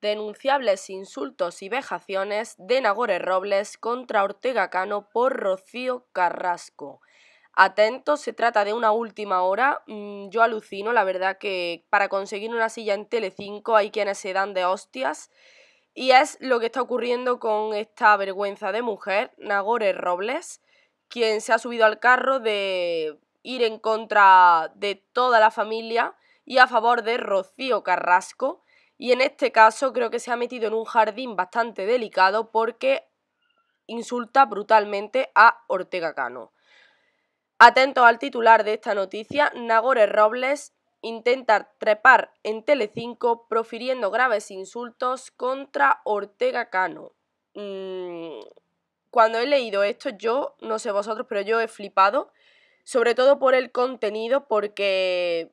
denunciables insultos y vejaciones de Nagore Robles contra Ortega Cano por Rocío Carrasco. Atentos, se trata de una última hora. Mm, yo alucino, la verdad que para conseguir una silla en Telecinco hay quienes se dan de hostias. Y es lo que está ocurriendo con esta vergüenza de mujer, Nagore Robles, quien se ha subido al carro de ir en contra de toda la familia y a favor de Rocío Carrasco y en este caso creo que se ha metido en un jardín bastante delicado porque insulta brutalmente a Ortega Cano. Atento al titular de esta noticia, Nagore Robles intenta trepar en Telecinco profiriendo graves insultos contra Ortega Cano. Mm, cuando he leído esto, yo, no sé vosotros, pero yo he flipado, sobre todo por el contenido, porque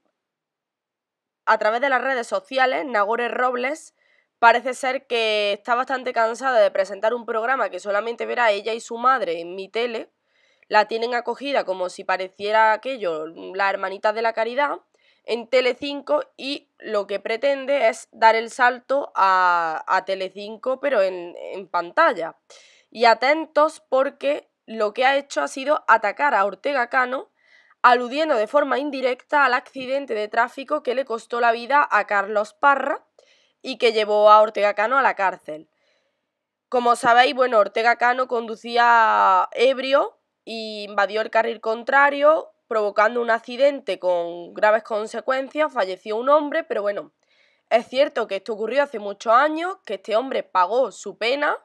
a través de las redes sociales, Nagore Robles parece ser que está bastante cansada de presentar un programa que solamente verá ella y su madre en mi tele. La tienen acogida como si pareciera aquello, la hermanita de la caridad, en Telecinco y lo que pretende es dar el salto a, a Telecinco pero en pantalla. Y atentos porque lo que ha hecho ha sido atacar a Ortega Cano aludiendo de forma indirecta al accidente de tráfico que le costó la vida a Carlos Parra y que llevó a Ortega Cano a la cárcel. Como sabéis, bueno, Ortega Cano conducía ebrio e invadió el carril contrario, provocando un accidente con graves consecuencias. Falleció un hombre, pero bueno, es cierto que esto ocurrió hace muchos años, que este hombre pagó su pena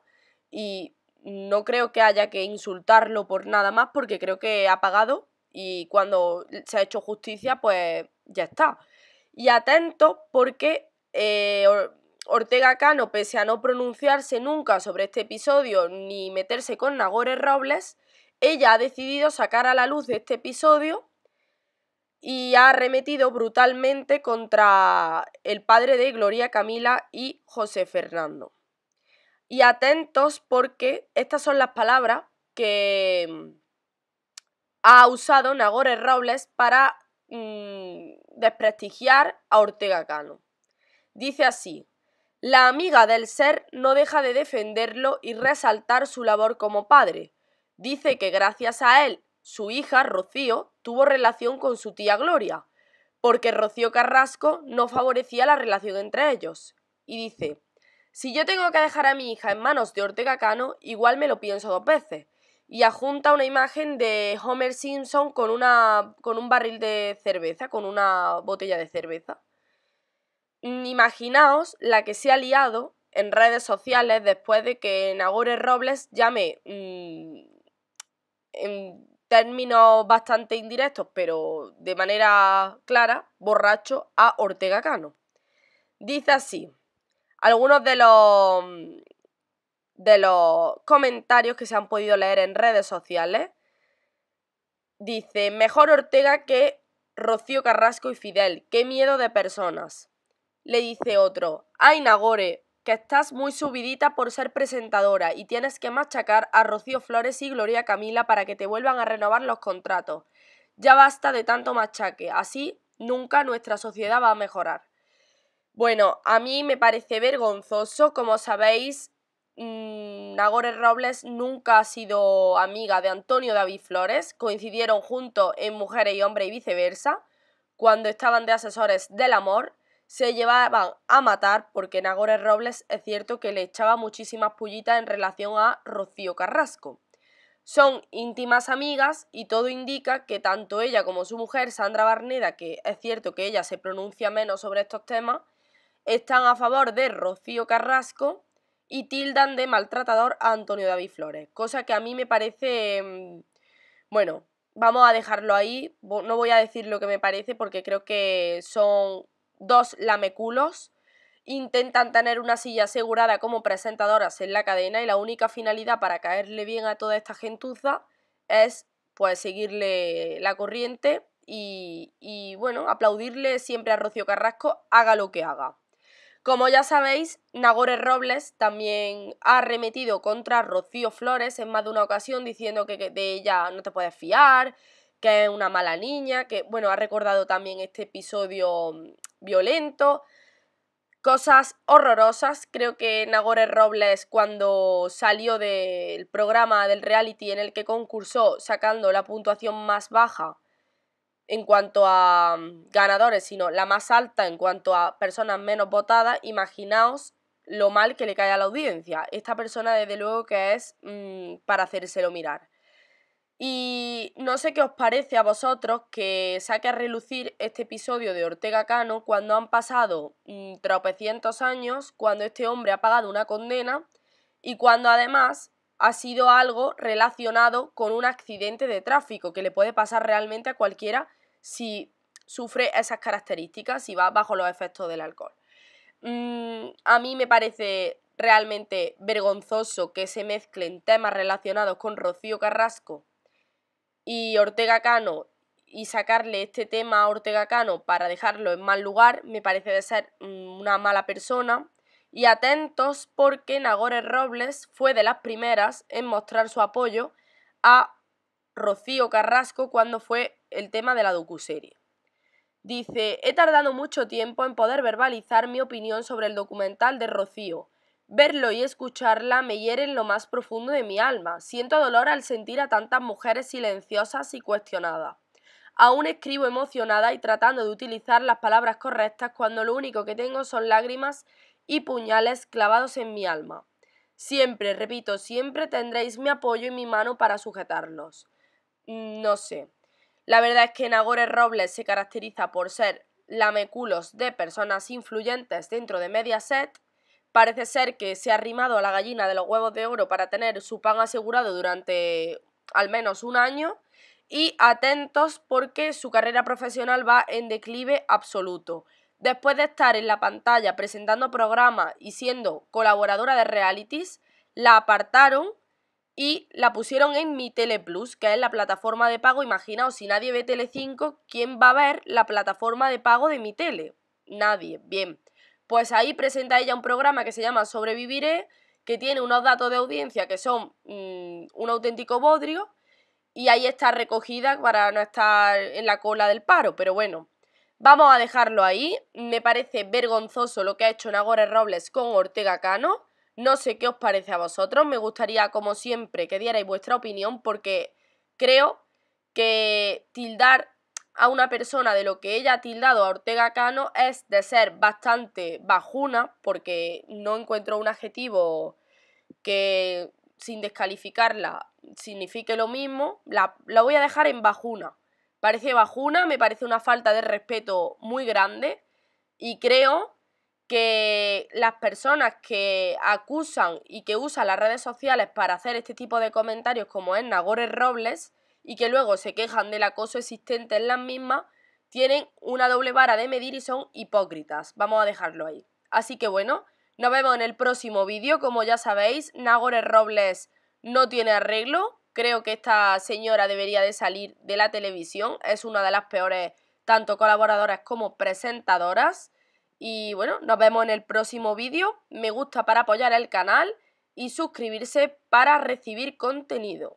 y no creo que haya que insultarlo por nada más porque creo que ha pagado y cuando se ha hecho justicia, pues ya está. Y atento porque eh, Ortega Cano, pese a no pronunciarse nunca sobre este episodio ni meterse con Nagore Robles, ella ha decidido sacar a la luz de este episodio y ha arremetido brutalmente contra el padre de Gloria Camila y José Fernando. Y atentos porque estas son las palabras que ha usado Nagore Robles para mm, desprestigiar a Ortega Cano. Dice así, la amiga del ser no deja de defenderlo y resaltar su labor como padre. Dice que gracias a él, su hija, Rocío, tuvo relación con su tía Gloria, porque Rocío Carrasco no favorecía la relación entre ellos. Y dice, si yo tengo que dejar a mi hija en manos de Ortega Cano, igual me lo pienso dos veces, y adjunta una imagen de Homer Simpson con, una, con un barril de cerveza, con una botella de cerveza. Imaginaos la que se ha liado en redes sociales después de que Nagore Robles llame mm, en términos bastante indirectos, pero de manera clara, borracho a Ortega Cano. Dice así, algunos de los de los comentarios que se han podido leer en redes sociales. Dice, mejor Ortega que Rocío Carrasco y Fidel, qué miedo de personas. Le dice otro, ay Nagore, que estás muy subidita por ser presentadora y tienes que machacar a Rocío Flores y Gloria Camila para que te vuelvan a renovar los contratos. Ya basta de tanto machaque, así nunca nuestra sociedad va a mejorar. Bueno, a mí me parece vergonzoso, como sabéis, Mm, Nagore Robles nunca ha sido amiga de Antonio David Flores, coincidieron juntos en Mujeres y hombre y viceversa. Cuando estaban de asesores del amor, se llevaban a matar porque Nagore Robles es cierto que le echaba muchísimas pullitas en relación a Rocío Carrasco. Son íntimas amigas y todo indica que tanto ella como su mujer, Sandra Barneda, que es cierto que ella se pronuncia menos sobre estos temas, están a favor de Rocío Carrasco y tildan de maltratador a Antonio David Flores, cosa que a mí me parece, mm, bueno, vamos a dejarlo ahí, no voy a decir lo que me parece porque creo que son dos lameculos, intentan tener una silla asegurada como presentadoras en la cadena y la única finalidad para caerle bien a toda esta gentuza es pues seguirle la corriente y, bueno, aplaudirle siempre a Rocío Carrasco, haga lo que haga. Como ya sabéis, Nagore Robles también ha arremetido contra Rocío Flores en más de una ocasión diciendo que de ella no te puedes fiar, que es una mala niña, que bueno, ha recordado también este episodio mm, violento. Cosas horrorosas. Creo que Nagore Robles cuando salió del programa del reality en el que concursó sacando la puntuación más baja en cuanto a mm, ganadores, sino la más alta en cuanto a personas menos votadas, imaginaos lo mal que le cae a la audiencia. Esta persona desde luego que es mm, para hacérselo mirar. Y no sé qué os parece a vosotros que saque a relucir este episodio de Ortega Cano cuando han pasado mm, tropecientos años, cuando este hombre ha pagado una condena y cuando además ha sido algo relacionado con un accidente de tráfico que le puede pasar realmente a cualquiera si sufre esas características, y va bajo los efectos del alcohol. Mm, a mí me parece realmente vergonzoso que se mezclen temas relacionados con Rocío Carrasco y Ortega Cano y sacarle este tema a Ortega Cano para dejarlo en mal lugar me parece de ser mm, una mala persona y atentos porque Nagore Robles fue de las primeras en mostrar su apoyo a Rocío Carrasco cuando fue el tema de la docuserie. Dice, he tardado mucho tiempo en poder verbalizar mi opinión sobre el documental de Rocío. Verlo y escucharla me hiere en lo más profundo de mi alma. Siento dolor al sentir a tantas mujeres silenciosas y cuestionadas. Aún escribo emocionada y tratando de utilizar las palabras correctas cuando lo único que tengo son lágrimas y puñales clavados en mi alma. Siempre, repito, siempre tendréis mi apoyo y mi mano para sujetarlos. Mm, no sé. La verdad es que Nagore Robles se caracteriza por ser lameculos de personas influyentes dentro de Mediaset. Parece ser que se ha arrimado a la gallina de los huevos de oro para tener su pan asegurado durante al menos un año. Y atentos porque su carrera profesional va en declive absoluto. Después de estar en la pantalla presentando programas y siendo colaboradora de realities, la apartaron y la pusieron en Mi Tele Plus, que es la plataforma de pago. Imaginaos, si nadie ve Tele5, ¿quién va a ver la plataforma de pago de Mi Tele? Nadie. Bien, pues ahí presenta ella un programa que se llama Sobreviviré, que tiene unos datos de audiencia que son mm, un auténtico bodrio, y ahí está recogida para no estar en la cola del paro, pero bueno. Vamos a dejarlo ahí. Me parece vergonzoso lo que ha hecho Nagore Robles con Ortega Cano. No sé qué os parece a vosotros. Me gustaría, como siempre, que dierais vuestra opinión porque creo que tildar a una persona de lo que ella ha tildado a Ortega Cano es de ser bastante bajuna porque no encuentro un adjetivo que sin descalificarla signifique lo mismo. La, la voy a dejar en bajuna parece bajuna, me parece una falta de respeto muy grande y creo que las personas que acusan y que usan las redes sociales para hacer este tipo de comentarios como es Nagore Robles y que luego se quejan del acoso existente en las mismas, tienen una doble vara de medir y son hipócritas. Vamos a dejarlo ahí. Así que bueno, nos vemos en el próximo vídeo. Como ya sabéis, Nagore Robles no tiene arreglo Creo que esta señora debería de salir de la televisión. Es una de las peores, tanto colaboradoras como presentadoras. Y bueno, nos vemos en el próximo vídeo. Me gusta para apoyar el canal y suscribirse para recibir contenido.